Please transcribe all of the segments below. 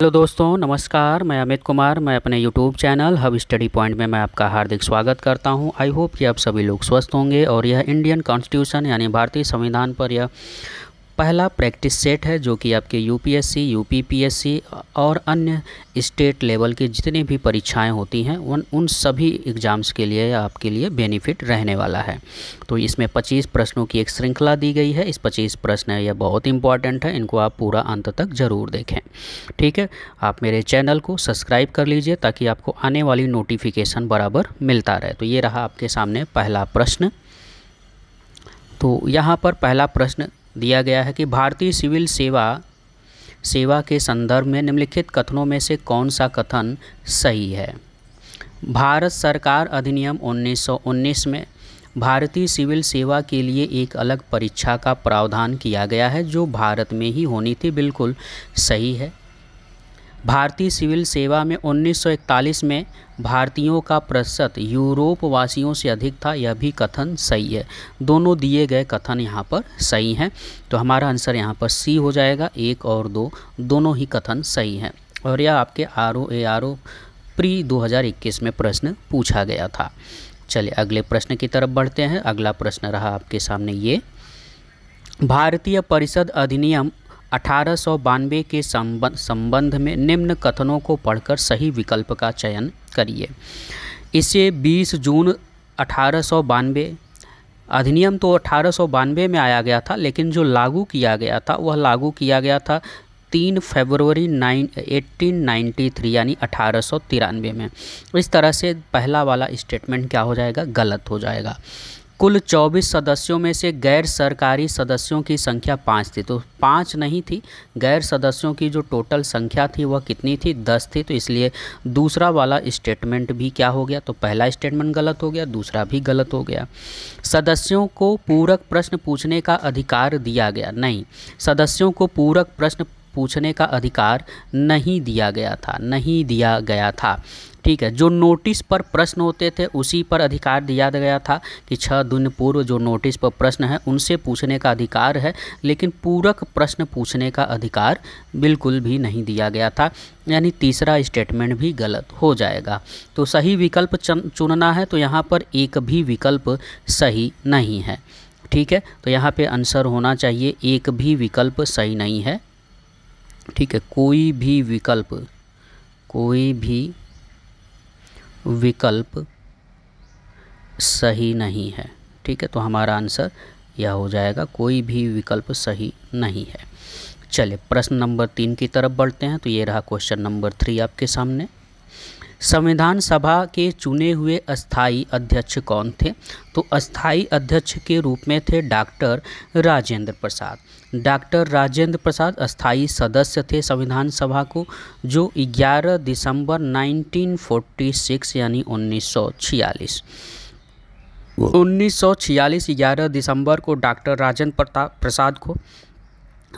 hello दोस्तों नमस्कार मैं अमित कुमार मैं अपने YouTube channel hub study point में मैं आपका हार्दिक स्वागत करता हूं आई होप कि आप सभी लोग स्वस्थ होंगे और यह इंडियन कॉन्स्टिट्यूशन यानी भारतीय संविधान पर यह पहला प्रैक्टिस सेट है जो कि आपके यूपीएससी यूपीपीएससी और अन्य स्टेट लेवल के जितनी भी परीक्षाएं होती हैं उन उन सभी एग्ज़ाम्स के लिए आपके लिए बेनिफिट रहने वाला है तो इसमें 25 प्रश्नों की एक श्रृंखला दी गई है इस 25 प्रश्न यह बहुत इंपॉर्टेंट है इनको आप पूरा अंत तक ज़रूर देखें ठीक है आप मेरे चैनल को सब्सक्राइब कर लीजिए ताकि आपको आने वाली नोटिफिकेशन बराबर मिलता रहे तो ये रहा आपके सामने पहला प्रश्न तो यहाँ पर पहला प्रश्न दिया गया है कि भारतीय सिविल सेवा सेवा के संदर्भ में निम्नलिखित कथनों में से कौन सा कथन सही है भारत सरकार अधिनियम 1919 में भारतीय सिविल सेवा के लिए एक अलग परीक्षा का प्रावधान किया गया है जो भारत में ही होनी थी बिल्कुल सही है भारतीय सिविल सेवा में 1941 में भारतीयों का प्रतिशत यूरोप वासियों से अधिक था यह भी कथन सही है दोनों दिए गए कथन यहाँ पर सही हैं तो हमारा आंसर यहाँ पर सी हो जाएगा एक और दो दोनों ही कथन सही हैं और यह आपके R O A R O pre दो में प्रश्न पूछा गया था चलिए अगले प्रश्न की तरफ बढ़ते हैं अगला प्रश्न रहा आपके सामने ये भारतीय परिषद अधिनियम अठारह के संबंध में निम्न कथनों को पढ़कर सही विकल्प का चयन करिए इसे 20 जून अठारह अधिनियम तो अठारह में आया गया था लेकिन जो लागू किया गया था वह लागू किया गया था तीन फरवरी नाइन एट्टीन नाइन्टी थ्री यानी अठारह सौ तिरानवे में इस तरह से पहला वाला स्टेटमेंट क्या हो जाएगा गलत हो जाएगा कुल 24 सदस्यों में से गैर सरकारी सदस्यों की संख्या पाँच थी तो पाँच नहीं थी गैर सदस्यों की जो टोटल संख्या थी वह कितनी थी दस थी तो इसलिए दूसरा वाला स्टेटमेंट भी क्या हो गया तो पहला स्टेटमेंट गलत हो गया दूसरा भी गलत हो गया सदस्यों को पूरक प्रश्न पूछने का अधिकार दिया गया नहीं सदस्यों को पूरक प्रश्न पूछने का अधिकार नहीं दिया गया था नहीं दिया गया था ठीक है जो नोटिस पर प्रश्न होते थे उसी पर अधिकार दिया गया था कि छः दिन पूर्व जो नोटिस पर प्रश्न है उनसे पूछने का अधिकार है लेकिन पूरक प्रश्न पूछने का अधिकार बिल्कुल भी नहीं दिया गया था यानी तीसरा स्टेटमेंट भी गलत हो जाएगा तो सही विकल्प चुनना है तो यहाँ पर एक भी विकल्प सही नहीं है ठीक है तो यहाँ पे आंसर होना चाहिए एक भी विकल्प सही नहीं है ठीक है कोई भी विकल्प कोई भी विकल्प सही नहीं है ठीक है तो हमारा आंसर यह हो जाएगा कोई भी विकल्प सही नहीं है चलिए प्रश्न नंबर तीन की तरफ बढ़ते हैं तो ये रहा क्वेश्चन नंबर थ्री आपके सामने संविधान सभा के चुने हुए अस्थाई अध्यक्ष कौन थे तो अस्थाई अध्यक्ष के रूप में थे डॉक्टर राजेंद्र प्रसाद डॉक्टर राजेंद्र प्रसाद स्थायी सदस्य थे संविधान सभा को जो 11 दिसंबर 1946 यानी 1946 1946 ग्यारह दिसंबर को डॉक्टर राजेंद्र प्रताप प्रसाद को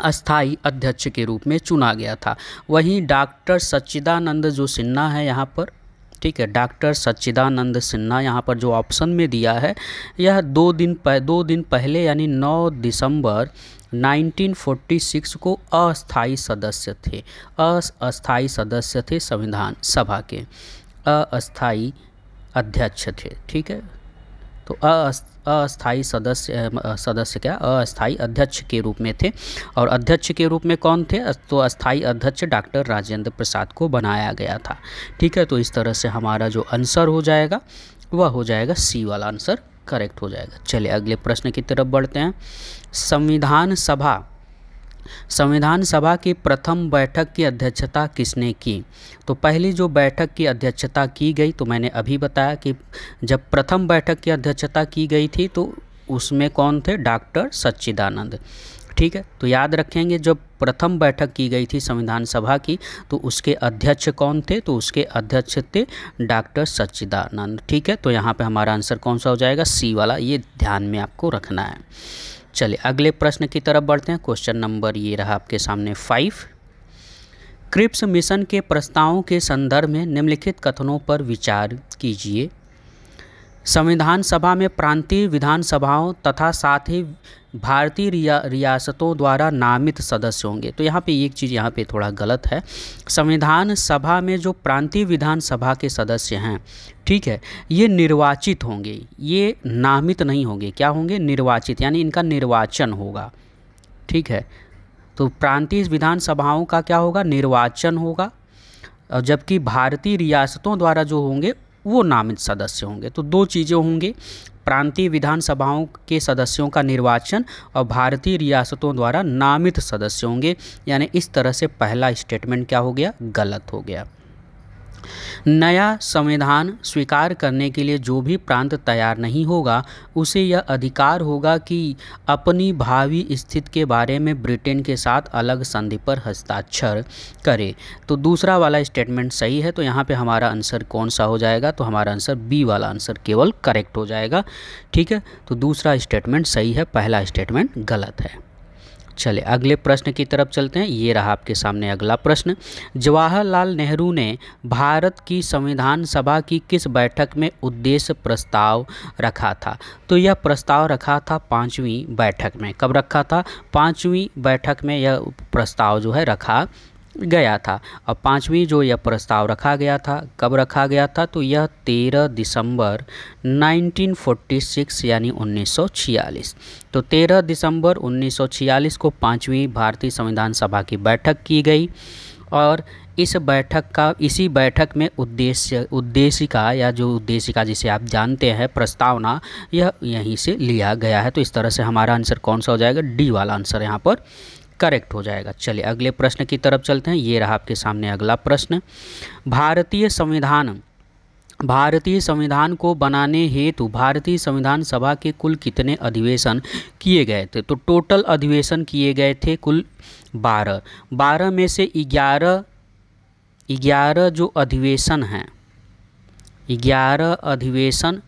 अस्थाई अध्यक्ष के रूप में चुना गया था वहीं डॉक्टर सच्चिदानंद जो सिन्हा है यहाँ पर ठीक है डॉक्टर सच्चिदानंद सिन्हा यहाँ पर जो ऑप्शन में दिया है यह दो दिन पह, दो दिन पहले यानी 9 दिसंबर 1946 को अस्थाई सदस्य थे अस्थाई सदस्य थे संविधान सभा के अस्थाई अध्यक्ष थे ठीक है तो अस्थाई सदस्य सदस्य क्या अस्थाई अध्यक्ष के रूप में थे और अध्यक्ष के रूप में कौन थे तो अस्थाई अध्यक्ष डॉक्टर राजेंद्र प्रसाद को बनाया गया था ठीक है तो इस तरह से हमारा जो आंसर हो जाएगा वह हो जाएगा सी वाला आंसर करेक्ट हो जाएगा चलिए अगले प्रश्न की तरफ बढ़ते हैं संविधान सभा संविधान सभा की प्रथम बैठक की अध्यक्षता किसने की तो पहली जो बैठक की अध्यक्षता की गई तो मैंने अभी बताया कि जब प्रथम बैठक की अध्यक्षता की गई थी तो उसमें कौन थे डॉक्टर सच्चिदानंद ठीक है तो याद रखेंगे जब प्रथम बैठक की गई थी संविधान सभा की तो उसके अध्यक्ष कौन थे तो उसके अध्यक्ष थे डॉक्टर सच्चिदानंद ठीक है तो यहाँ पे हमारा आंसर कौन सा हो जाएगा सी वाला ये ध्यान में आपको रखना है चलिए अगले प्रश्न की तरफ बढ़ते हैं क्वेश्चन नंबर ये रहा आपके सामने फाइव क्रिप्स मिशन के प्रस्तावों के संदर्भ में निम्नलिखित कथनों पर विचार कीजिए संविधान सभा में प्रांतीय विधानसभाओं तथा साथ ही भारतीय रिया रियासतों द्वारा नामित सदस्य होंगे तो यहाँ पे एक चीज़ यहाँ पे थोड़ा गलत है संविधान सभा में जो प्रांतीय विधानसभा के सदस्य हैं ठीक है ये निर्वाचित होंगे ये नामित नहीं होंगे क्या होंगे निर्वाचित यानी इनका निर्वाचन होगा ठीक है तो प्रांतीय विधानसभाओं का क्या होगा निर्वाचन होगा जबकि भारतीय रियासतों द्वारा जो होंगे वो नामित सदस्य होंगे तो दो चीज़ें होंगे प्रांतीय विधानसभाओं के सदस्यों का निर्वाचन और भारतीय रियासतों द्वारा नामित सदस्य होंगे यानी इस तरह से पहला स्टेटमेंट क्या हो गया गलत हो गया नया संविधान स्वीकार करने के लिए जो भी प्रांत तैयार नहीं होगा उसे यह अधिकार होगा कि अपनी भावी स्थिति के बारे में ब्रिटेन के साथ अलग संधि पर हस्ताक्षर करे तो दूसरा वाला स्टेटमेंट सही है तो यहाँ पे हमारा आंसर कौन सा हो जाएगा तो हमारा आंसर बी वाला आंसर केवल करेक्ट हो जाएगा ठीक है तो दूसरा स्टेटमेंट सही है पहला स्टेटमेंट गलत है चले अगले प्रश्न की तरफ चलते हैं ये रहा आपके सामने अगला प्रश्न जवाहरलाल नेहरू ने भारत की संविधान सभा की किस बैठक में उद्देश्य प्रस्ताव रखा था तो यह प्रस्ताव रखा था पाँचवीं बैठक में कब रखा था पाँचवीं बैठक में यह प्रस्ताव जो है रखा गया था और पाँचवीं जो यह प्रस्ताव रखा गया था कब रखा गया था तो यह 13 दिसंबर 1946 यानी 1946 तो 13 दिसंबर 1946 को पाँचवीं भारतीय संविधान सभा की बैठक की गई और इस बैठक का इसी बैठक में उद्देश्य उद्देशिका या जो उद्देशिका जिसे आप जानते हैं प्रस्तावना यह यहीं से लिया गया है तो इस तरह से हमारा आंसर कौन सा हो जाएगा डी वाला आंसर यहाँ पर करेक्ट हो जाएगा चलिए अगले प्रश्न की तरफ चलते हैं ये रहा आपके सामने अगला प्रश्न भारतीय संविधान भारतीय संविधान को बनाने हेतु भारतीय संविधान सभा के कुल कितने अधिवेशन किए गए थे तो टोटल अधिवेशन किए गए थे कुल बारह बारह में से ग्यारह ग्यारह जो अधिवेशन हैं ग्यारह अधिवेशन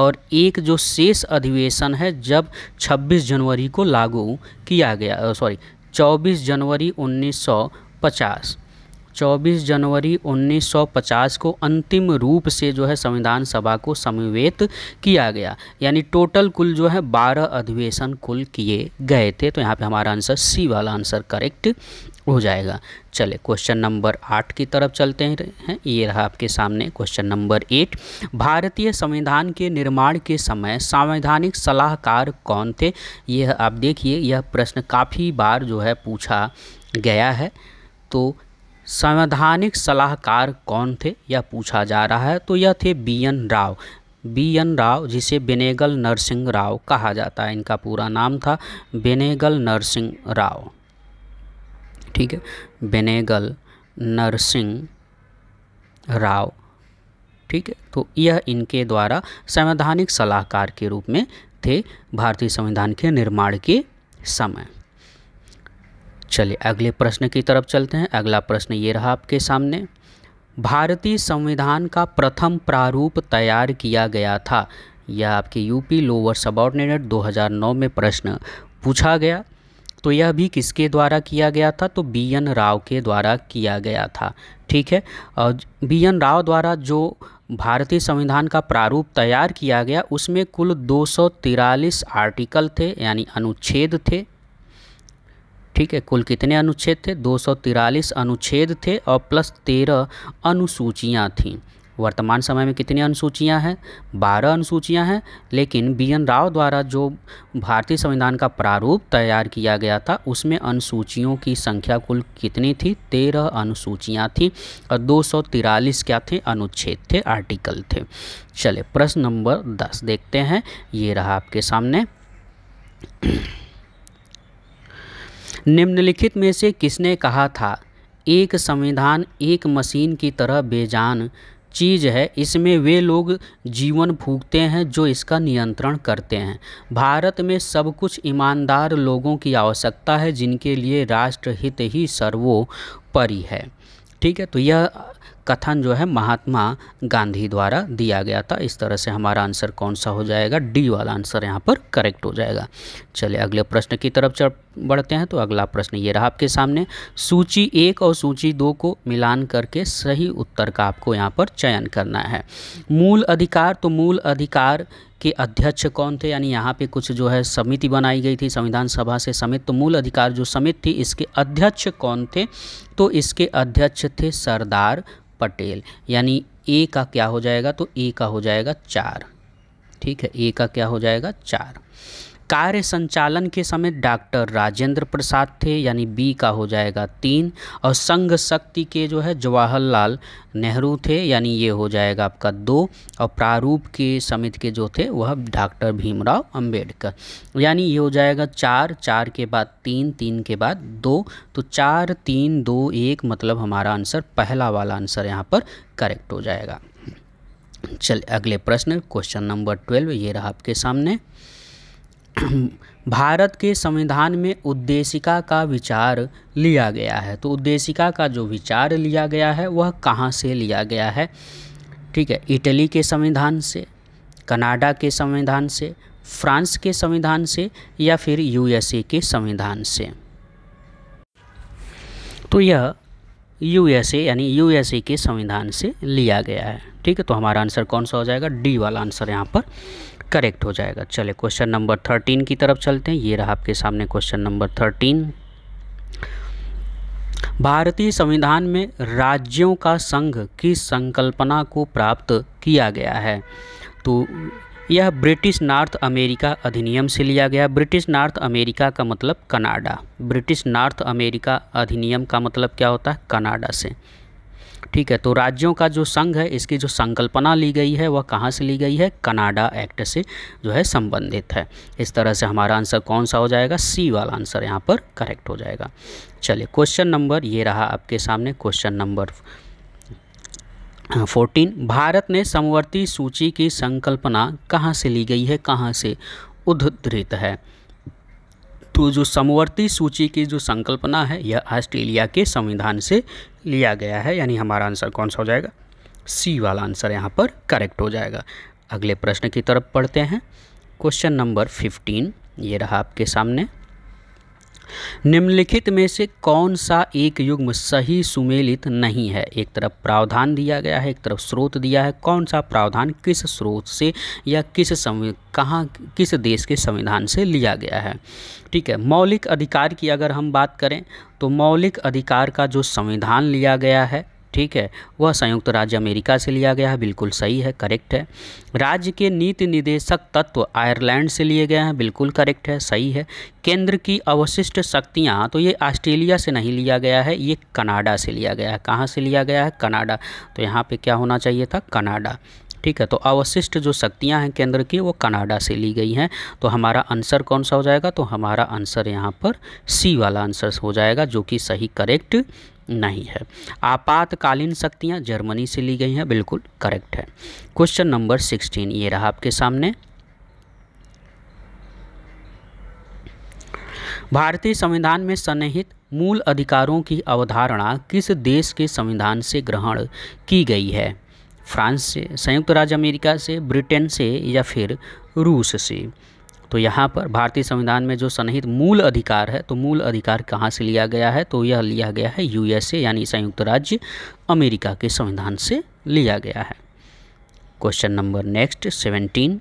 और एक जो शेष अधिवेशन है जब 26 जनवरी को लागू किया गया सॉरी 24 जनवरी 1950 24 जनवरी 1950 को अंतिम रूप से जो है संविधान सभा को समवेत किया गया यानी टोटल कुल जो है 12 अधिवेशन कुल किए गए थे तो यहाँ पे हमारा आंसर सी वाला आंसर करेक्ट हो जाएगा चले क्वेश्चन नंबर आठ की तरफ चलते हैं ये रहा आपके सामने क्वेश्चन नंबर एट भारतीय संविधान के निर्माण के समय संवैधानिक सलाहकार कौन थे यह आप देखिए यह प्रश्न काफ़ी बार जो है पूछा गया है तो संवैधानिक सलाहकार कौन थे यह पूछा जा रहा है तो यह थे B N Rao B N Rao जिसे बेनेगल नरसिंह राव कहा जाता है इनका पूरा नाम था बेनेगल नरसिंह राव ठीक है बेनेगल नरसिंह राव ठीक है तो यह इनके द्वारा संवैधानिक सलाहकार के रूप में थे भारतीय संविधान के निर्माण के समय चलिए अगले प्रश्न की तरफ चलते हैं अगला प्रश्न ये रहा आपके सामने भारतीय संविधान का प्रथम प्रारूप तैयार किया गया था यह आपके यूपी लोअर सबॉर्डिनेट 2009 में प्रश्न पूछा गया तो यह भी किसके द्वारा किया गया था तो बी एन राव के द्वारा किया गया था ठीक है और बी एन राव द्वारा जो भारतीय संविधान का प्रारूप तैयार किया गया उसमें कुल दो आर्टिकल थे यानी अनुच्छेद थे ठीक है कुल कितने अनुच्छेद थे दो अनुच्छेद थे और प्लस तेरह अनुसूचियाँ थीं वर्तमान समय में कितनी अनुसूचियां हैं बारह अनुसूचियां हैं लेकिन बी एन राव द्वारा जो भारतीय संविधान का प्रारूप तैयार किया गया था उसमें अनुसूचियों की संख्या कुल कितनी थी तेरह अनुसूचियां थी और दो सौ तिरालीस क्या थे अनुच्छेद थे आर्टिकल थे चले प्रश्न नंबर दस देखते हैं ये रहा आपके सामने निम्नलिखित में से किसने कहा था एक संविधान एक मशीन की तरह बेजान चीज़ है इसमें वे लोग जीवन फूकते हैं जो इसका नियंत्रण करते हैं भारत में सब कुछ ईमानदार लोगों की आवश्यकता है जिनके लिए राष्ट्रहित ही सर्वोपरि है ठीक है तो यह कथन जो है महात्मा गांधी द्वारा दिया गया था इस तरह से हमारा आंसर कौन सा हो जाएगा डी वाला आंसर यहाँ पर करेक्ट हो जाएगा चलिए अगले प्रश्न की तरफ बढ़ते हैं तो अगला प्रश्न ये रहा आपके सामने सूची एक और सूची दो को मिलान करके सही उत्तर का आपको यहाँ पर चयन करना है मूल अधिकार तो मूल अधिकार के अध्यक्ष कौन थे यानी यहाँ पे कुछ जो है समिति बनाई गई थी संविधान सभा से समित तो मूल अधिकार जो समित थी इसके अध्यक्ष कौन थे तो इसके अध्यक्ष थे सरदार पटेल यानी ए का क्या हो जाएगा तो ए का हो जाएगा चार ठीक है ए का क्या हो जाएगा चार कार्य संचालन के समय डॉक्टर राजेंद्र प्रसाद थे यानी बी का हो जाएगा तीन और संघ शक्ति के जो है जवाहरलाल नेहरू थे यानी ये हो जाएगा आपका दो और प्रारूप के समिति के जो थे वह डॉक्टर भीमराव अंबेडकर यानी ये हो जाएगा चार चार के बाद तीन तीन के बाद दो तो चार तीन दो एक मतलब हमारा आंसर पहला वाला आंसर यहाँ पर करेक्ट हो जाएगा चलिए अगले प्रश्न क्वेश्चन नंबर ट्वेल्व ये रहा आपके सामने भारत के संविधान में उद्देशिका का विचार लिया गया है तो उद्देशिका का जो विचार लिया गया है वह कहाँ से लिया गया है ठीक है इटली के संविधान से कनाडा के संविधान से फ्रांस के संविधान से या फिर यूएसए के संविधान से तो यह यूएसए यानी यूएसए के संविधान से लिया गया है ठीक है तो हमारा आंसर कौन सा हो जाएगा डी वाला आंसर यहाँ पर करेक्ट हो जाएगा चले क्वेश्चन नंबर थर्टीन की तरफ चलते हैं ये रहा आपके सामने क्वेश्चन नंबर थर्टीन भारतीय संविधान में राज्यों का संघ की संकल्पना को प्राप्त किया गया है तो यह ब्रिटिश नॉर्थ अमेरिका अधिनियम से लिया गया ब्रिटिश नॉर्थ अमेरिका का मतलब कनाडा ब्रिटिश नॉर्थ अमेरिका अधिनियम का मतलब क्या होता है कनाडा से ठीक है तो राज्यों का जो संघ है इसकी जो संकल्पना ली गई है वह कहाँ से ली गई है कनाडा एक्ट से जो है संबंधित है इस तरह से हमारा आंसर कौन सा हो जाएगा सी वाला आंसर यहाँ पर करेक्ट हो जाएगा चलिए क्वेश्चन नंबर ये रहा आपके सामने क्वेश्चन नंबर फोर्टीन भारत ने समवर्ती सूची की संकल्पना कहाँ से ली गई है कहाँ से उद्धृत है तो जो समवर्ती सूची की जो संकल्पना है यह ऑस्ट्रेलिया के संविधान से लिया गया है यानी हमारा आंसर कौन सा हो जाएगा सी वाला आंसर यहाँ पर करेक्ट हो जाएगा अगले प्रश्न की तरफ पढ़ते हैं क्वेश्चन नंबर फिफ्टीन ये रहा आपके सामने निम्नलिखित में से कौन सा एक युग्म सही सुमेलित नहीं है एक तरफ प्रावधान दिया गया है एक तरफ स्रोत दिया है कौन सा प्रावधान किस स्रोत से या किस संवि कहाँ किस देश के संविधान से लिया गया है ठीक है मौलिक अधिकार की अगर हम बात करें तो मौलिक अधिकार का जो संविधान लिया गया है ठीक है वह संयुक्त राज्य अमेरिका से लिया गया है बिल्कुल सही है करेक्ट है राज्य के नीति निदेशक तत्व आयरलैंड से लिए गए हैं बिल्कुल करेक्ट है सही है केंद्र की अवशिष्ट शक्तियाँ तो ये ऑस्ट्रेलिया से नहीं लिया गया है ये कनाडा से लिया गया है कहाँ से लिया गया है कनाडा तो यहाँ पर क्या होना चाहिए था कनाडा ठीक है तो अवशिष्ट जो शक्तियां हैं केंद्र की वो कनाडा से ली गई हैं तो हमारा आंसर कौन सा हो जाएगा तो हमारा आंसर यहाँ पर सी वाला आंसर हो जाएगा जो कि सही करेक्ट नहीं है आपातकालीन शक्तियाँ जर्मनी से ली गई हैं बिल्कुल करेक्ट है क्वेश्चन नंबर सिक्सटीन ये रहा आपके सामने भारतीय संविधान में सन्निहित मूल अधिकारों की अवधारणा किस देश के संविधान से ग्रहण की गई है फ्रांस से संयुक्त राज्य अमेरिका से ब्रिटेन से या फिर रूस से तो यहाँ पर भारतीय संविधान में जो सनहित मूल अधिकार है तो मूल अधिकार कहाँ से लिया गया है तो यह लिया गया है यूएसए यानी संयुक्त राज्य अमेरिका के संविधान से लिया गया है question number next seventeen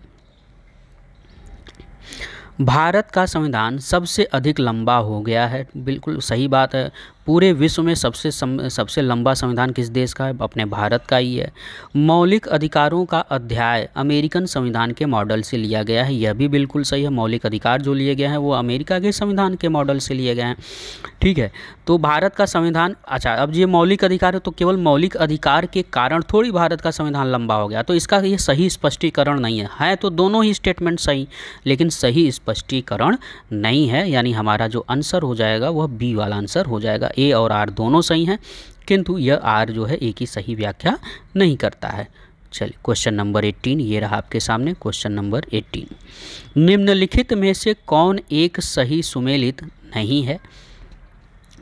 Bharat का संविधान सबसे अधिक लंबा हो गया है बिल्कुल सही बात है पूरे विश्व में सबसे सम, सबसे लंबा संविधान किस देश का है अपने भारत का ही है मौलिक अधिकारों का अध्याय अमेरिकन संविधान के मॉडल से लिया गया है यह भी बिल्कुल सही है मौलिक अधिकार जो लिए गए हैं वो अमेरिका के संविधान के मॉडल से लिए गए हैं ठीक है तो भारत का संविधान अच्छा अब ये मौलिक अधिकार है तो केवल मौलिक अधिकार के कारण थोड़ी भारत का संविधान लंबा हो गया तो इसका ये सही स्पष्टीकरण नहीं है है तो दोनों ही स्टेटमेंट सही लेकिन सही स्पष्टीकरण नहीं है यानी हमारा जो आंसर हो जाएगा वह बी वाला आंसर हो जाएगा ए और आर दोनों सही हैं किंतु यह आर जो है ए की सही व्याख्या नहीं करता है चलिए क्वेश्चन नंबर एट्टीन ये रहा आपके सामने क्वेश्चन नंबर एट्टीन निम्नलिखित में से कौन एक सही सुमेलित नहीं है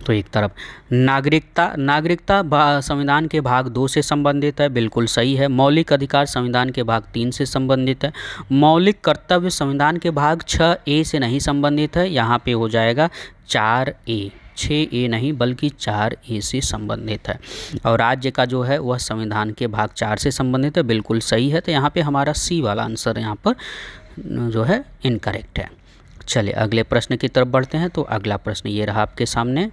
तो एक तरफ नागरिकता नागरिकता संविधान के भाग दो से संबंधित है बिल्कुल सही है मौलिक अधिकार संविधान के भाग तीन से संबंधित है मौलिक कर्तव्य संविधान के भाग छः ए से नहीं संबंधित है यहाँ पे हो जाएगा चार ए छः ए नहीं बल्कि चार ए से संबंधित है और राज्य का जो है वह संविधान के भाग चार से संबंधित है बिल्कुल सही है तो यहाँ पे हमारा सी वाला आंसर यहाँ पर जो है इनकरेक्ट है चलिए अगले प्रश्न की तरफ बढ़ते हैं तो अगला प्रश्न ये रहा आपके सामने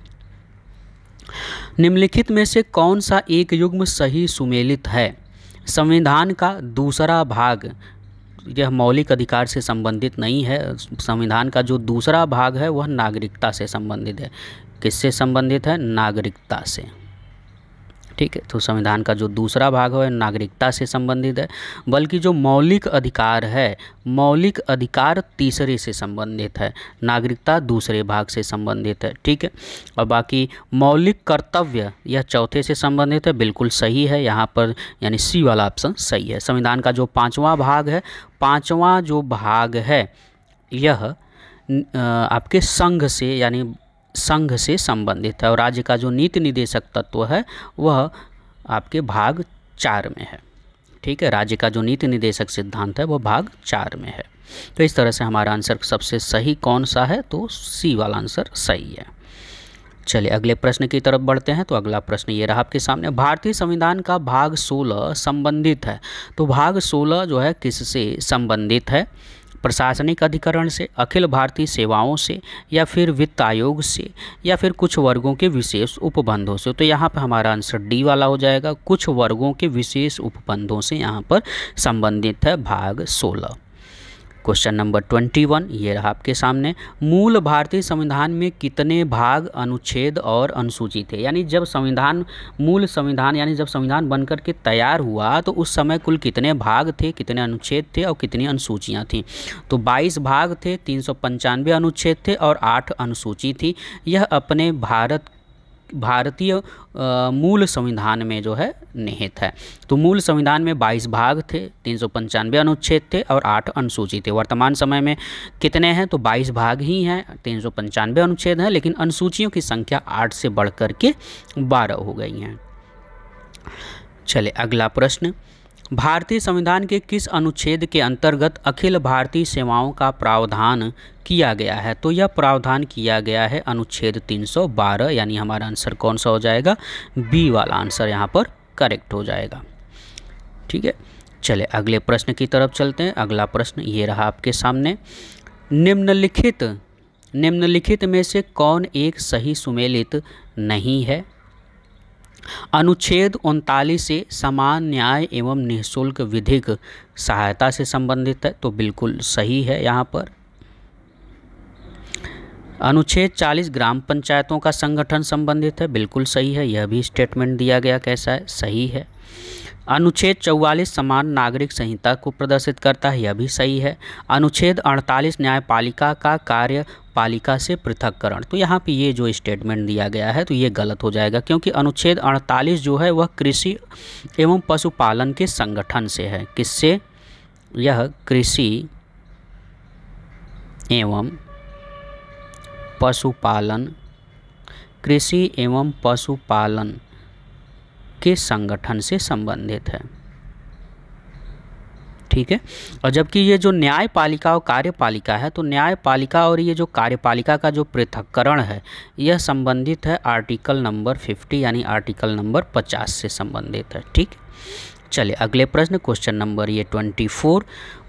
निम्नलिखित में से कौन सा एक युग्म सही सुमेलित है संविधान का दूसरा भाग यह मौलिक अधिकार से संबंधित नहीं है संविधान का जो दूसरा भाग है वह नागरिकता से संबंधित है किससे संबंधित है नागरिकता से ठीक है तो संविधान का जो दूसरा भाग है नागरिकता से संबंधित है बल्कि जो मौलिक अधिकार है मौलिक अधिकार तीसरे से संबंधित है नागरिकता दूसरे भाग से संबंधित है ठीक है और बाकी मौलिक कर्तव्य यह चौथे से संबंधित है बिल्कुल सही है यहाँ पर यानी सी वाला ऑप्शन सही है संविधान का जो पाँचवा भाग है पाँचवा जो भाग है यह आपके संघ से यानी संघ से संबंधित है और राज्य का जो नीति निदेशक तत्व है वह आपके भाग चार में है ठीक है राज्य का जो नीति निदेशक सिद्धांत है वह भाग चार में है तो इस तरह से हमारा आंसर सबसे सही कौन सा है तो सी वाला आंसर सही है चलिए अगले प्रश्न की तरफ बढ़ते हैं तो अगला प्रश्न ये रहा आपके सामने भारतीय संविधान का भाग सोलह संबंधित है तो भाग सोलह जो है किससे संबंधित है प्रशासनिक अधिकरण से अखिल भारतीय सेवाओं से या फिर वित्त आयोग से या फिर कुछ वर्गों के विशेष उपबंधों से तो यहाँ पर हमारा आंसर डी वाला हो जाएगा कुछ वर्गों के विशेष उपबंधों से यहाँ पर संबंधित है भाग सोलह क्वेश्चन नंबर ट्वेंटी वन ये रहा आपके सामने मूल भारतीय संविधान में कितने भाग अनुच्छेद और अनुसूची थे यानी जब संविधान मूल संविधान यानी जब संविधान बनकर के तैयार हुआ तो उस समय कुल कितने भाग थे कितने अनुच्छेद थे और कितनी अनुसूचियाँ थीं तो बाईस भाग थे तीन अनुच्छेद थे और आठ अनुसूची थी यह अपने भारत भारतीय मूल संविधान में जो है निहित है तो मूल संविधान में 22 भाग थे तीन अनुच्छेद थे और 8 अनुसूची थे वर्तमान समय में कितने हैं तो 22 भाग ही हैं तीन अनुच्छेद हैं लेकिन अनुसूचियों की संख्या 8 से बढ़ के 12 हो गई हैं चले अगला प्रश्न भारतीय संविधान के किस अनुच्छेद के अंतर्गत अखिल भारतीय सेवाओं का प्रावधान किया गया है तो यह प्रावधान किया गया है अनुच्छेद 312 यानी हमारा आंसर कौन सा हो जाएगा बी वाला आंसर यहाँ पर करेक्ट हो जाएगा ठीक है चले अगले प्रश्न की तरफ चलते हैं अगला प्रश्न ये रहा आपके सामने निम्नलिखित निम्नलिखित में से कौन एक सही सुमेलित नहीं है अनुच्छेद उनतालीस से समान न्याय एवं निःशुल्क विधिक सहायता से संबंधित है तो बिल्कुल सही है यहाँ पर अनुच्छेद 40 ग्राम पंचायतों का संगठन संबंधित है बिल्कुल सही है यह भी स्टेटमेंट दिया गया कैसा है सही है अनुच्छेद 44 समान नागरिक संहिता को प्रदर्शित करता है यह भी सही है अनुच्छेद 48 न्यायपालिका का कार्य पालिका से पृथककरण तो यहाँ पे ये जो स्टेटमेंट दिया गया है तो ये गलत हो जाएगा क्योंकि अनुच्छेद 48 जो है वह कृषि एवं पशुपालन के संगठन से है किससे यह कृषि एवं पशुपालन कृषि एवं पशुपालन के संगठन से संबंधित है ठीक है और जबकि ये जो न्यायपालिका और कार्यपालिका है तो न्यायपालिका और ये जो कार्यपालिका का जो पृथककरण है यह संबंधित है आर्टिकल नंबर 50 यानी आर्टिकल नंबर 50 से संबंधित है ठीक चलिए अगले प्रश्न क्वेश्चन नंबर ये 24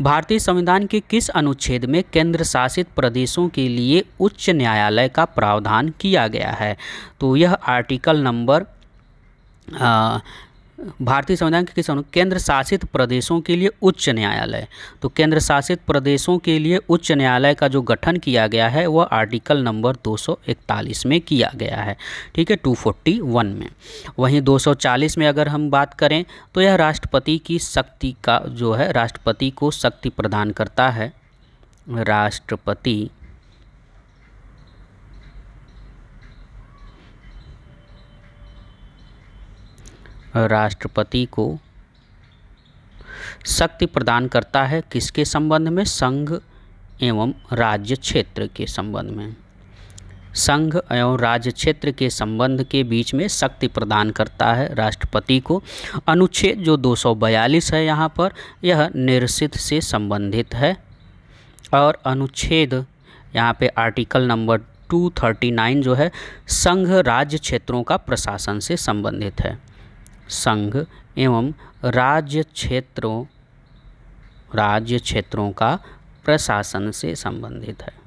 भारतीय संविधान के किस अनुच्छेद में केंद्र शासित प्रदेशों के लिए उच्च न्यायालय का प्रावधान किया गया है तो यह आर्टिकल नंबर भारतीय संविधान के किसान केंद्र शासित प्रदेशों के लिए उच्च न्यायालय तो केंद्र शासित प्रदेशों के लिए उच्च न्यायालय का जो गठन किया गया है वह आर्टिकल नंबर 241 में किया गया है ठीक है 241 में वहीं 240 में अगर हम बात करें तो यह राष्ट्रपति की शक्ति का जो है राष्ट्रपति को शक्ति प्रदान करता है राष्ट्रपति राष्ट्रपति को शक्ति प्रदान करता है किसके संबंध में संघ एवं राज्य क्षेत्र के संबंध में संघ एवं राज्य क्षेत्र के संबंध के बीच में शक्ति प्रदान करता है राष्ट्रपति को अनुच्छेद जो 242 है यहाँ पर यह निरसित से संबंधित है और अनुच्छेद यहाँ पे आर्टिकल नंबर 239 जो है संघ राज्य क्षेत्रों का प्रशासन से संबंधित है संघ एवं राज्य क्षेत्रों राज्य क्षेत्रों का प्रशासन से संबंधित है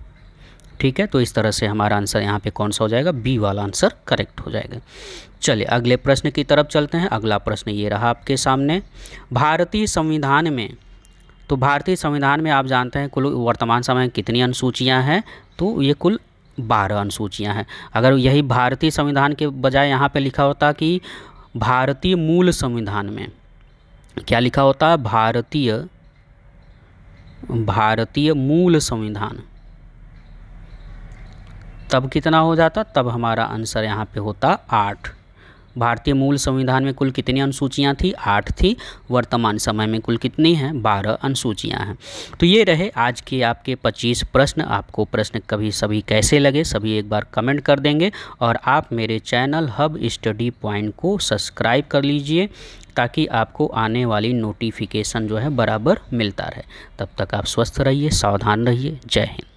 ठीक है तो इस तरह से हमारा आंसर यहाँ पे कौन सा हो जाएगा बी वाला आंसर करेक्ट हो जाएगा चलिए अगले प्रश्न की तरफ चलते हैं अगला प्रश्न ये रहा आपके सामने भारतीय संविधान में तो भारतीय संविधान में आप जानते हैं कुल वर्तमान समय में कितनी अनुसूचियाँ हैं तो ये कुल बारह अनुसूचियाँ हैं अगर यही भारतीय संविधान के बजाय यहाँ पर लिखा होता कि भारतीय मूल संविधान में क्या लिखा होता है भारतीय भारतीय मूल संविधान तब कितना हो जाता तब हमारा आंसर यहाँ पे होता आठ भारतीय मूल संविधान में कुल कितनी अनुसूचियाँ थी आठ थी वर्तमान समय में कुल कितनी हैं बारह अनुसूचियाँ हैं तो ये रहे आज के आपके पच्चीस प्रश्न आपको प्रश्न कभी सभी कैसे लगे सभी एक बार कमेंट कर देंगे और आप मेरे चैनल हब स्टडी पॉइंट को सब्सक्राइब कर लीजिए ताकि आपको आने वाली नोटिफिकेशन जो है बराबर मिलता रहे तब तक आप स्वस्थ रहिए सावधान रहिए जय हिंद